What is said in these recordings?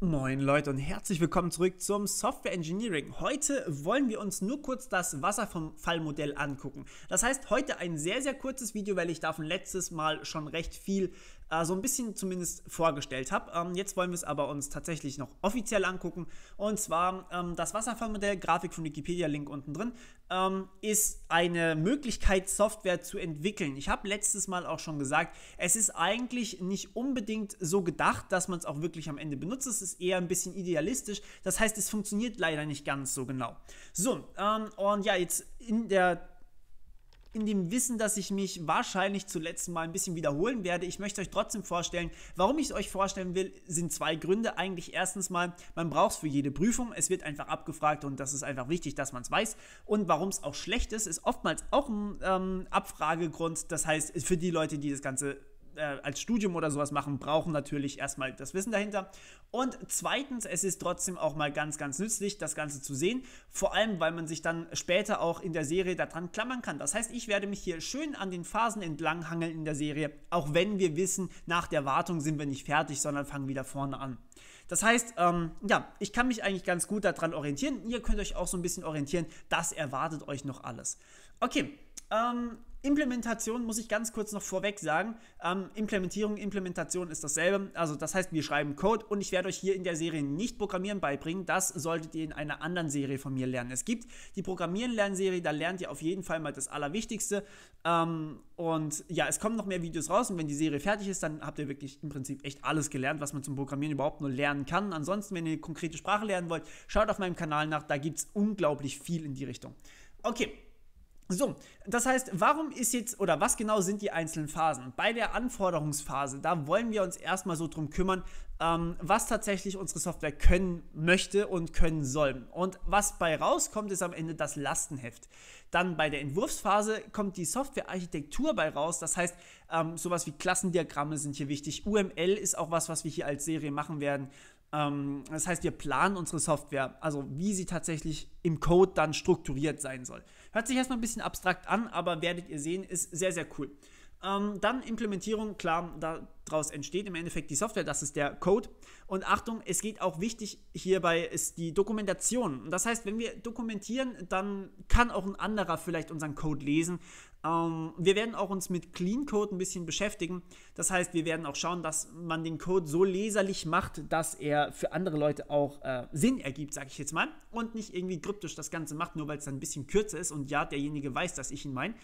Moin Leute und herzlich willkommen zurück zum Software Engineering. Heute wollen wir uns nur kurz das Wasserfallmodell angucken. Das heißt, heute ein sehr, sehr kurzes Video, weil ich davon letztes Mal schon recht viel äh, so ein bisschen zumindest vorgestellt habe. Ähm, jetzt wollen wir es aber uns tatsächlich noch offiziell angucken. Und zwar ähm, das Wasserfallmodell, Grafik von Wikipedia, Link unten drin, ähm, ist eine Möglichkeit, Software zu entwickeln. Ich habe letztes Mal auch schon gesagt, es ist eigentlich nicht unbedingt so gedacht, dass man es auch wirklich am Ende benutzt. Es ist eher ein bisschen idealistisch. Das heißt, es funktioniert leider nicht ganz so genau. So, ähm, und ja, jetzt in der in dem Wissen, dass ich mich wahrscheinlich zuletzt mal ein bisschen wiederholen werde. Ich möchte euch trotzdem vorstellen, warum ich es euch vorstellen will, sind zwei Gründe. Eigentlich erstens mal, man braucht es für jede Prüfung. Es wird einfach abgefragt und das ist einfach wichtig, dass man es weiß. Und warum es auch schlecht ist, ist oftmals auch ein ähm, Abfragegrund. Das heißt, für die Leute, die das Ganze äh, als Studium oder sowas machen, brauchen natürlich erstmal das Wissen dahinter. Und zweitens, es ist trotzdem auch mal ganz, ganz nützlich, das Ganze zu sehen. Vor allem, weil man sich dann später auch in der Serie daran klammern kann. Das heißt, ich werde mich hier schön an den Phasen entlang hangeln in der Serie, auch wenn wir wissen, nach der Wartung sind wir nicht fertig, sondern fangen wieder vorne an. Das heißt, ähm, ja, ich kann mich eigentlich ganz gut daran orientieren. Ihr könnt euch auch so ein bisschen orientieren. Das erwartet euch noch alles. Okay, ähm, Implementation muss ich ganz kurz noch vorweg sagen. Ähm, Implementierung, Implementation ist dasselbe. Also das heißt, wir schreiben Code und ich werde euch hier in der Serie nicht Programmieren beibringen. Das solltet ihr in einer anderen Serie von mir lernen. Es gibt die Programmieren-Lernserie, da lernt ihr auf jeden Fall mal das Allerwichtigste. Ähm, und ja, es kommen noch mehr Videos raus und wenn die Serie fertig ist, dann habt ihr wirklich im Prinzip echt alles gelernt, was man zum Programmieren überhaupt nur lernen kann. Ansonsten, wenn ihr eine konkrete Sprache lernen wollt, schaut auf meinem Kanal nach, da gibt es unglaublich viel in die Richtung. Okay, so, das heißt, warum ist jetzt oder was genau sind die einzelnen Phasen? Bei der Anforderungsphase, da wollen wir uns erstmal so drum kümmern, ähm, was tatsächlich unsere Software können möchte und können soll. Und was bei rauskommt, ist am Ende das Lastenheft. Dann bei der Entwurfsphase kommt die Softwarearchitektur bei raus. Das heißt, ähm, sowas wie Klassendiagramme sind hier wichtig. UML ist auch was, was wir hier als Serie machen werden. Ähm, das heißt, wir planen unsere Software, also wie sie tatsächlich im Code dann strukturiert sein soll. Hört sich erstmal ein bisschen abstrakt an, aber werdet ihr sehen, ist sehr, sehr cool. Ähm, dann Implementierung, klar, daraus entsteht im Endeffekt die Software, das ist der Code. Und Achtung, es geht auch wichtig hierbei ist die Dokumentation. Das heißt, wenn wir dokumentieren, dann kann auch ein anderer vielleicht unseren Code lesen. Ähm, wir werden auch uns mit Clean Code ein bisschen beschäftigen. Das heißt, wir werden auch schauen, dass man den Code so leserlich macht, dass er für andere Leute auch äh, Sinn ergibt, sage ich jetzt mal. Und nicht irgendwie kryptisch das Ganze macht, nur weil es dann ein bisschen kürzer ist und ja, derjenige weiß, dass ich ihn meine.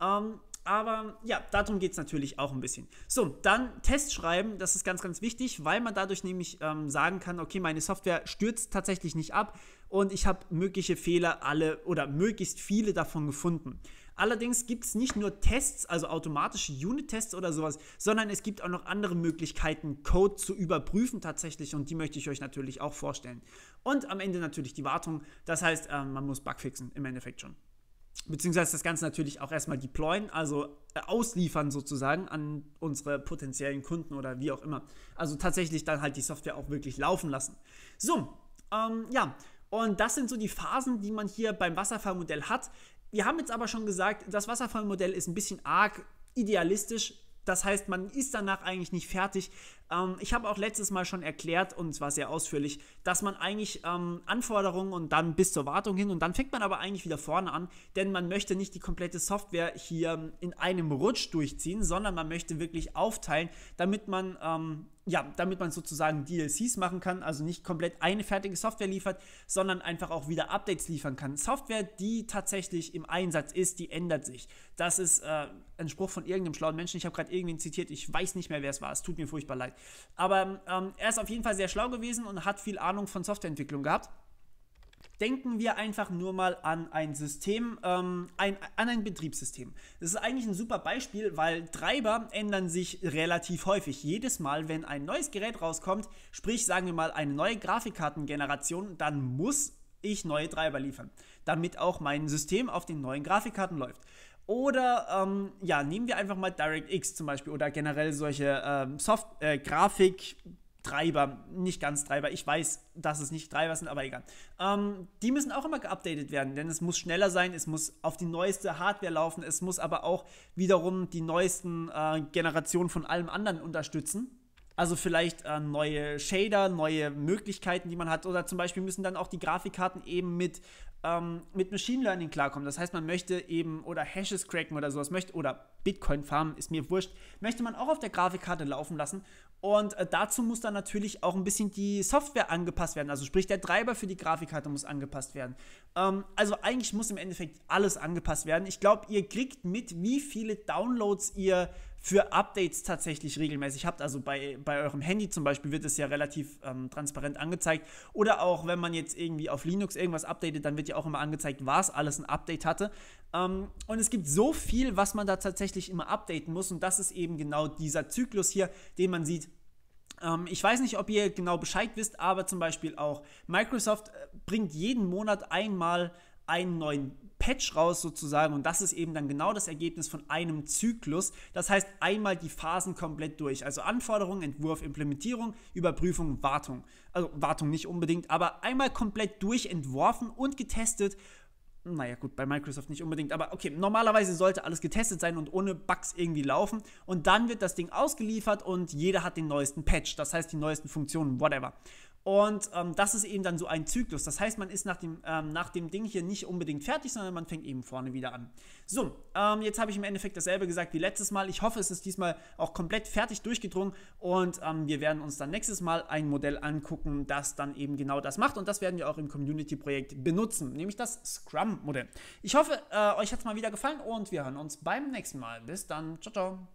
Ähm, aber ja, darum geht es natürlich auch ein bisschen. So, dann Tests schreiben, das ist ganz, ganz wichtig, weil man dadurch nämlich ähm, sagen kann, okay, meine Software stürzt tatsächlich nicht ab und ich habe mögliche Fehler alle oder möglichst viele davon gefunden. Allerdings gibt es nicht nur Tests, also automatische Unit-Tests oder sowas, sondern es gibt auch noch andere Möglichkeiten, Code zu überprüfen tatsächlich und die möchte ich euch natürlich auch vorstellen. Und am Ende natürlich die Wartung, das heißt, äh, man muss Bug fixen im Endeffekt schon beziehungsweise das Ganze natürlich auch erstmal deployen, also äh, ausliefern sozusagen an unsere potenziellen Kunden oder wie auch immer. Also tatsächlich dann halt die Software auch wirklich laufen lassen. So, ähm, ja, und das sind so die Phasen, die man hier beim Wasserfallmodell hat. Wir haben jetzt aber schon gesagt, das Wasserfallmodell ist ein bisschen arg idealistisch das heißt, man ist danach eigentlich nicht fertig. Ähm, ich habe auch letztes Mal schon erklärt, und zwar sehr ausführlich, dass man eigentlich ähm, Anforderungen und dann bis zur Wartung hin und dann fängt man aber eigentlich wieder vorne an, denn man möchte nicht die komplette Software hier ähm, in einem Rutsch durchziehen, sondern man möchte wirklich aufteilen, damit man ähm, ja, damit man sozusagen DLCs machen kann, also nicht komplett eine fertige Software liefert, sondern einfach auch wieder Updates liefern kann. Software, die tatsächlich im Einsatz ist, die ändert sich. Das ist äh, ein Spruch von irgendeinem schlauen Menschen. Ich habe gerade irgendwen zitiert, ich weiß nicht mehr, wer es war. Es tut mir furchtbar leid. Aber ähm, er ist auf jeden Fall sehr schlau gewesen und hat viel Ahnung von Softwareentwicklung gehabt denken wir einfach nur mal an ein System, ähm, ein, an ein Betriebssystem. Das ist eigentlich ein super Beispiel, weil Treiber ändern sich relativ häufig. Jedes Mal, wenn ein neues Gerät rauskommt, sprich sagen wir mal eine neue Grafikkartengeneration, dann muss ich neue Treiber liefern, damit auch mein System auf den neuen Grafikkarten läuft. Oder ähm, ja, nehmen wir einfach mal DirectX zum Beispiel oder generell solche ähm, Soft äh, Grafik Treiber, nicht ganz Treiber. Ich weiß, dass es nicht Treiber sind, aber egal. Ähm, die müssen auch immer geupdatet werden, denn es muss schneller sein, es muss auf die neueste Hardware laufen, es muss aber auch wiederum die neuesten äh, Generationen von allem anderen unterstützen. Also vielleicht äh, neue Shader, neue Möglichkeiten, die man hat. Oder zum Beispiel müssen dann auch die Grafikkarten eben mit, ähm, mit Machine Learning klarkommen. Das heißt, man möchte eben oder Hashes cracken oder sowas möchte oder Bitcoin farmen, ist mir wurscht, möchte man auch auf der Grafikkarte laufen lassen. Und äh, dazu muss dann natürlich auch ein bisschen die Software angepasst werden. Also sprich, der Treiber für die Grafikkarte muss angepasst werden. Ähm, also eigentlich muss im Endeffekt alles angepasst werden. Ich glaube, ihr kriegt mit, wie viele Downloads ihr für Updates tatsächlich regelmäßig habt. Also bei, bei eurem Handy zum Beispiel wird es ja relativ ähm, transparent angezeigt. Oder auch wenn man jetzt irgendwie auf Linux irgendwas updatet, dann wird ja auch immer angezeigt, was alles ein Update hatte. Ähm, und es gibt so viel, was man da tatsächlich immer updaten muss. Und das ist eben genau dieser Zyklus hier, den man sieht, ähm, ich weiß nicht, ob ihr genau Bescheid wisst, aber zum Beispiel auch Microsoft äh, bringt jeden Monat einmal einen neuen Patch raus sozusagen und das ist eben dann genau das Ergebnis von einem Zyklus. Das heißt einmal die Phasen komplett durch. Also Anforderung, Entwurf, Implementierung, Überprüfung, Wartung. Also Wartung nicht unbedingt, aber einmal komplett durchentworfen und getestet. Naja gut, bei Microsoft nicht unbedingt, aber okay, normalerweise sollte alles getestet sein und ohne Bugs irgendwie laufen. Und dann wird das Ding ausgeliefert und jeder hat den neuesten Patch, das heißt die neuesten Funktionen, whatever. Und ähm, das ist eben dann so ein Zyklus. Das heißt, man ist nach dem, ähm, nach dem Ding hier nicht unbedingt fertig, sondern man fängt eben vorne wieder an. So, ähm, jetzt habe ich im Endeffekt dasselbe gesagt wie letztes Mal. Ich hoffe, es ist diesmal auch komplett fertig durchgedrungen und ähm, wir werden uns dann nächstes Mal ein Modell angucken, das dann eben genau das macht. Und das werden wir auch im Community-Projekt benutzen, nämlich das Scrum-Modell. Ich hoffe, äh, euch hat es mal wieder gefallen und wir hören uns beim nächsten Mal. Bis dann. Ciao, ciao.